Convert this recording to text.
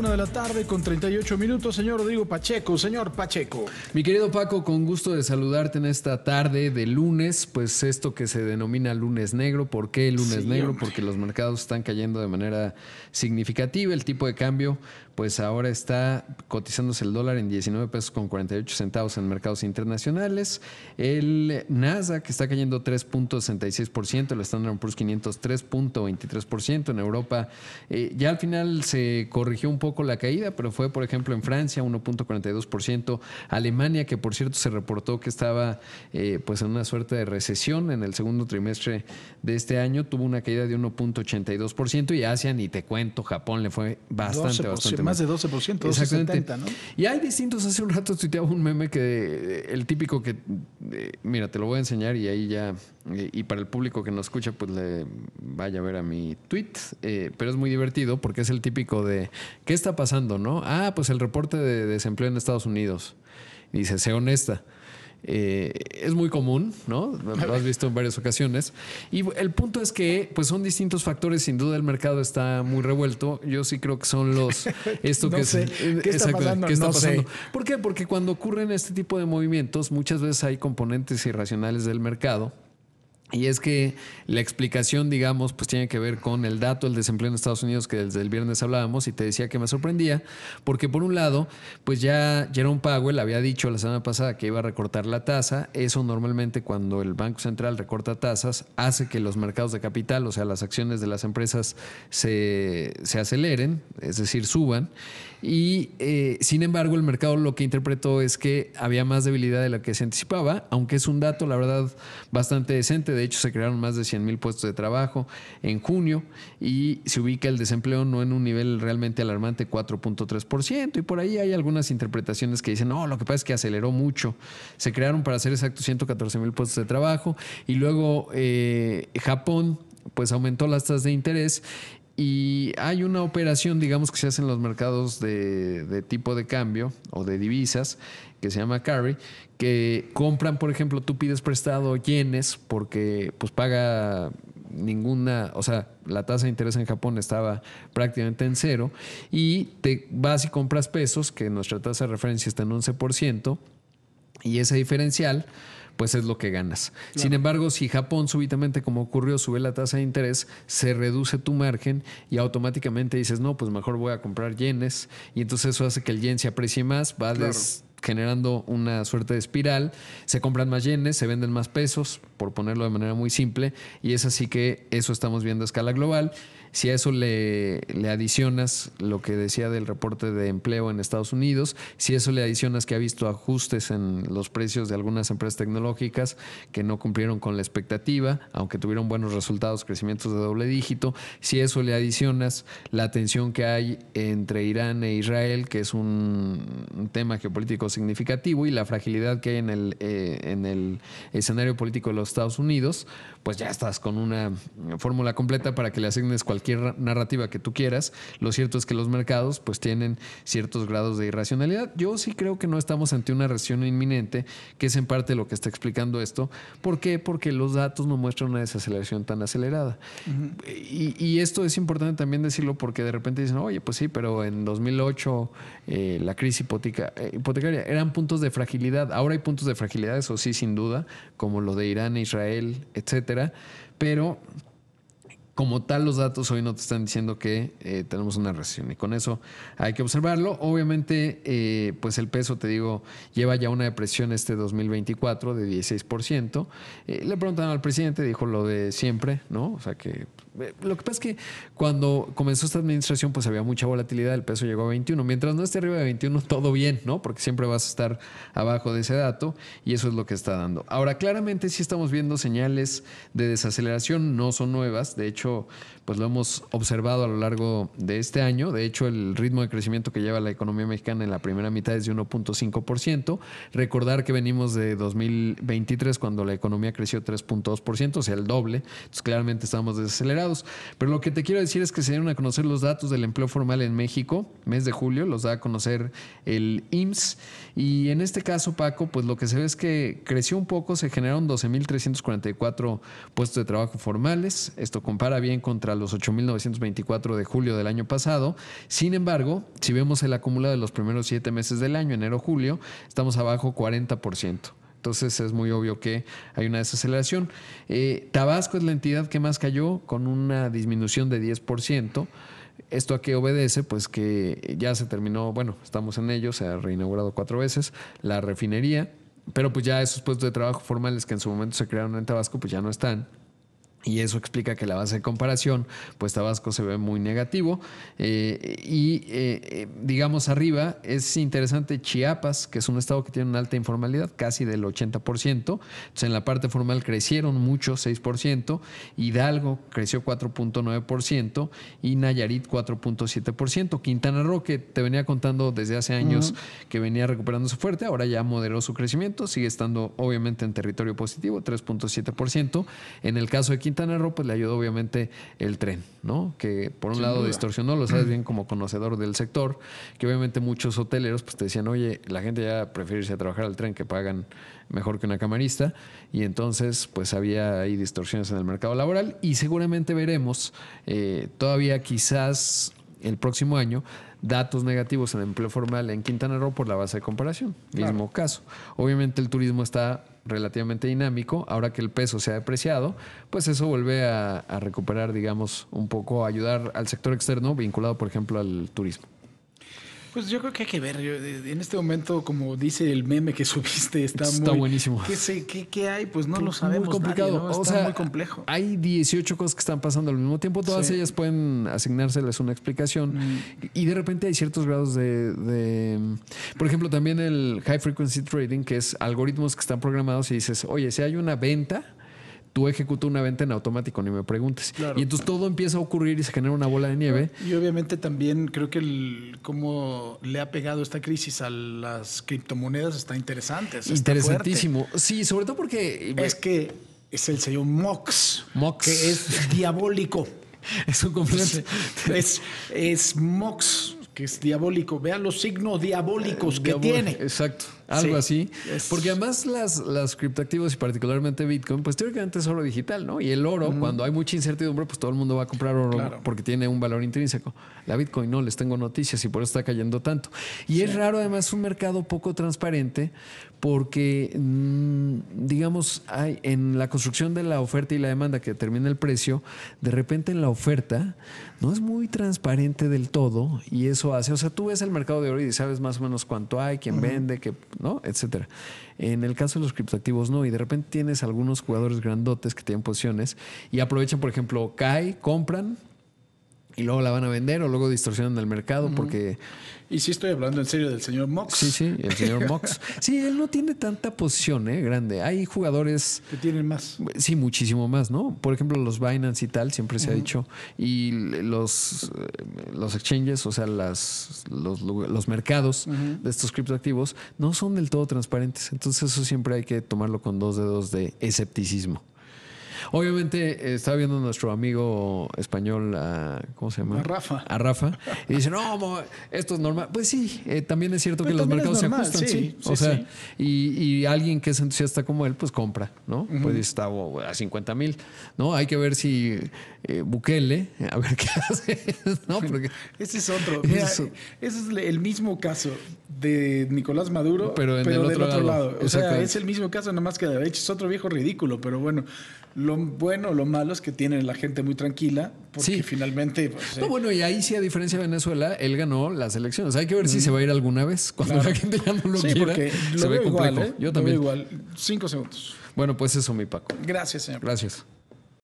una de la tarde con 38 minutos, señor Rodrigo Pacheco. Señor Pacheco. Mi querido Paco, con gusto de saludarte en esta tarde de lunes, pues esto que se denomina lunes negro. ¿Por qué lunes negro? Porque los mercados están cayendo de manera significativa. El tipo de cambio, pues ahora está cotizándose el dólar en 19 pesos con 48 centavos en mercados internacionales. El NASA, que está cayendo 3.66%, el Standard Poor's 500 3.23%. En Europa eh, ya al final se corrigió un poco la caída, pero fue, por ejemplo, en Francia 1.42%. Alemania, que por cierto se reportó que estaba eh, pues en una suerte de recesión en el segundo trimestre de este año, tuvo una caída de 1.82%. Y Asia, ni te cuento, Japón le fue bastante, bastante mal. Más de 12%, ¿no? Y hay distintos. Hace un rato tuiteaba un meme que eh, el típico que, eh, mira, te lo voy a enseñar y ahí ya, eh, y, para el público que nos escucha, pues le vaya a ver a mi tweet, pero es muy divertido porque es el típico de, ¿qué está pasando, no? Ah, pues el reporte de desempleo en Estados Unidos. dice, sé honesta. Eh, es muy común, ¿no? Lo has visto en varias ocasiones. Y el punto es que, pues, son distintos factores. Sin duda, el mercado está muy revuelto. Yo sí creo que son los esto que sé. está pasando? ¿Por qué? Porque cuando ocurren este tipo de movimientos, muchas veces hay componentes irracionales del mercado y es que la explicación, digamos, pues tiene que ver con el dato del desempleo en Estados Unidos que desde el viernes hablábamos y te decía que me sorprendía, porque por un lado, pues ya Jerome Powell había dicho la semana pasada que iba a recortar la tasa. Eso normalmente cuando el Banco Central recorta tasas hace que los mercados de capital, o sea, las acciones de las empresas se, se aceleren, es decir, suban. Y eh, sin embargo, el mercado lo que interpretó es que había más debilidad de la que se anticipaba, aunque es un dato, la verdad, bastante decente. De hecho, se crearon más de 100 mil puestos de trabajo en junio y se ubica el desempleo no en un nivel realmente alarmante, 4.3%. Y por ahí hay algunas interpretaciones que dicen, no, lo que pasa es que aceleró mucho. Se crearon, para ser exacto, 114 mil puestos de trabajo. Y luego eh, Japón pues aumentó las tasas de interés y hay una operación, digamos, que se hace en los mercados de, tipo de cambio o de divisas, que se llama carry, que compran, por ejemplo, tú pides prestado yenes porque pues paga ninguna, o sea, la tasa de interés en Japón estaba prácticamente en cero y te vas y compras pesos, que nuestra tasa de referencia está en 11%, y ese diferencial pues es lo que ganas. Sin embargo, si Japón súbitamente, como ocurrió, sube la tasa de interés, se reduce tu margen y automáticamente dices, no, pues mejor voy a comprar yenes. Y entonces eso hace que el yen se aprecie más, va generando una suerte de espiral, se compran más yenes, se venden más pesos, por ponerlo de manera muy simple, y es así que eso estamos viendo a escala global. Si a eso le, adicionas lo que decía del reporte de empleo en Estados Unidos, si a eso le adicionas que ha visto ajustes en los precios de algunas empresas tecnológicas que no cumplieron con la expectativa, aunque tuvieron buenos resultados, crecimientos de doble dígito, si a eso le adicionas la tensión que hay entre Irán e Israel, que es un, tema geopolítico significativo, y la fragilidad que hay en el, eh, en el escenario político de los Estados Unidos, pues ya estás con una fórmula completa para que le asignes cualquier narrativa que tú quieras. Lo cierto es que los mercados pues tienen ciertos grados de irracionalidad. Yo sí creo que no estamos ante una recesión inminente, que es en parte lo que está explicando esto. ¿Por qué? Porque los datos no muestran una desaceleración tan acelerada. y, esto es importante también decirlo porque de repente dicen, oye, pues sí, pero en 2008 eh, la crisis eh, hipotecaria eran puntos de fragilidad. Ahora hay puntos de fragilidad, eso sí, sin duda, como lo de Irán Israel, etcétera. Pero como tal los datos hoy no te están diciendo que eh, tenemos una recesión y con eso hay que observarlo. Obviamente, eh, pues el peso, te digo, lleva ya una depresión este 2024 de 16%. Eh, le preguntaron al presidente, dijo lo de siempre, ¿no? O sea que lo que pasa es que cuando comenzó esta administración, pues había mucha volatilidad, el peso llegó a 21. Mientras no esté arriba de 21, todo bien, ¿no? Porque siempre vas a estar abajo de ese dato y eso es lo que está dando. Ahora, claramente sí estamos viendo señales de desaceleración, no son nuevas, de hecho, pues lo hemos observado a lo largo de este año. De hecho, el ritmo de crecimiento que lleva la economía mexicana en la primera mitad es de 1.5%. Recordar que venimos de 2023 cuando la economía creció 3.2%, o sea, el doble. Entonces, claramente estamos desacelerados. Pero lo que te quiero decir es que se dieron a conocer los datos del empleo formal en México, mes de julio, los da a conocer el IMSS. Y en este caso, Paco, pues lo que se ve es que creció un poco, se generaron 12.344 puestos de trabajo formales. Esto compara bien contra los 8.924 de julio del año pasado. Sin embargo, si vemos el acumulado de los primeros siete meses del año, enero-julio, estamos abajo 40%. Entonces es muy obvio que hay una desaceleración. Eh, Tabasco es la entidad que más cayó con una disminución de 10%. ¿Esto a qué obedece? Pues que ya se terminó, bueno, estamos en ello, se ha reinaugurado cuatro veces la refinería, pero pues ya esos puestos de trabajo formales que en su momento se crearon en Tabasco, pues ya no están. Y eso explica que la base de comparación, pues Tabasco se ve muy negativo. Eh, y eh, digamos arriba, es interesante Chiapas, que es un estado que tiene una alta informalidad, casi del 80%. Entonces en la parte formal crecieron mucho, 6%. Hidalgo creció 4.9% y Nayarit 4.7%. Quintana Roo, que te venía contando desde hace años que venía recuperando su fuerte, ahora ya moderó su crecimiento, sigue estando obviamente en territorio positivo, 3.7%. En el caso de Quintana Roo, pues le ayudó obviamente el tren, ¿no? Que por un lado distorsionó, lo sabes bien como conocedor del sector, que obviamente muchos hoteleros pues te decían, oye, la gente ya prefiere irse a trabajar al tren que pagan mejor que una camarista, y entonces pues había ahí distorsiones en el mercado laboral y seguramente veremos eh, todavía quizás el próximo año datos negativos en el empleo formal en Quintana Roo por la base de comparación. Mismo caso. Obviamente el turismo está relativamente dinámico. Ahora que el peso se ha depreciado, pues eso vuelve a, a recuperar, digamos, un poco, a ayudar al sector externo vinculado, por ejemplo, al turismo. Pues yo creo que hay que ver. Eh, en este momento, como dice el meme que subiste, está, muy, buenísimo. ¿qué, hay? Pues no lo sabemos. Muy complicado. o está muy complejo. Hay 18 cosas que están pasando al mismo tiempo. Todas ellas pueden asignárseles una explicación. Mm. Y de repente hay ciertos grados de, de, Por ejemplo, también el high frequency trading, que es algoritmos que están programados y dices, oye, si hay una venta tú ejecuta una venta en automático, ni me preguntes. Y entonces todo empieza a ocurrir y se genera una bola de nieve. Y obviamente también creo que el, cómo le ha pegado esta crisis a las criptomonedas está interesante. Interesantísimo. Sí, sobre todo porque... Es que es el señor Mox. Mox. Que es diabólico. es un completo. Es, Mox, que es diabólico. Vean los signos diabólicos eh, que tiene. Exacto algo así. Porque además las, las criptoactivos y particularmente Bitcoin, pues teóricamente es oro digital, ¿no? Y el oro, cuando hay mucha incertidumbre, pues todo el mundo va a comprar oro porque tiene un valor intrínseco. La Bitcoin no, les tengo noticias y por eso está cayendo tanto. Y es raro además un mercado poco transparente porque, mm, digamos, hay, en la construcción de la oferta y la demanda que determina el precio, de repente en la oferta no es muy transparente del todo y eso hace, o sea, tú ves el mercado de oro y sabes más o menos cuánto hay, quién vende, qué Etcétera. En el caso de los criptoactivos, no. Y de repente tienes algunos jugadores grandotes que tienen posiciones y aprovechan, por ejemplo, cae, compran, y luego la van a vender o luego distorsionan el mercado porque... Y sí estoy hablando en serio del señor Mox. Sí, sí, el señor Mox. Sí, él no tiene tanta posición eh, grande. Hay jugadores... Que tienen más. Sí, muchísimo más, ¿no? Por ejemplo, los Binance y tal, siempre se ha dicho. Y los, eh, los exchanges, o sea, las, los, mercados de estos criptoactivos no son del todo transparentes. Entonces eso siempre hay que tomarlo con dos dedos de escepticismo. Obviamente eh, estaba viendo a nuestro amigo español, ah, ¿cómo se llama? A Rafa. A Rafa. Y dice, no, esto es normal. Pues sí, eh, también es cierto que los mercados se ajustan, sí. o sea, Y, alguien que es entusiasta como él, pues compra, ¿no? Pues está a 50 mil, ¿no? Hay que ver si eh, Bukele, a ver qué hace, ese es otro. ese es el mismo caso de Nicolás Maduro, pero, en del otro lado. O sea, es el mismo caso, nada más que de derecha es otro viejo ridículo, pero bueno, lo bueno o lo malo es que tiene la gente muy tranquila, porque sí. finalmente. bueno, y ahí sí, a diferencia de Venezuela, él ganó las elecciones. Hay que ver si se va a ir alguna vez. Cuando la gente ya no lo quiera, se ve igual, ¿eh? Yo también. igual. Cinco segundos. Bueno, pues eso, mi Paco. Gracias, señor. Gracias.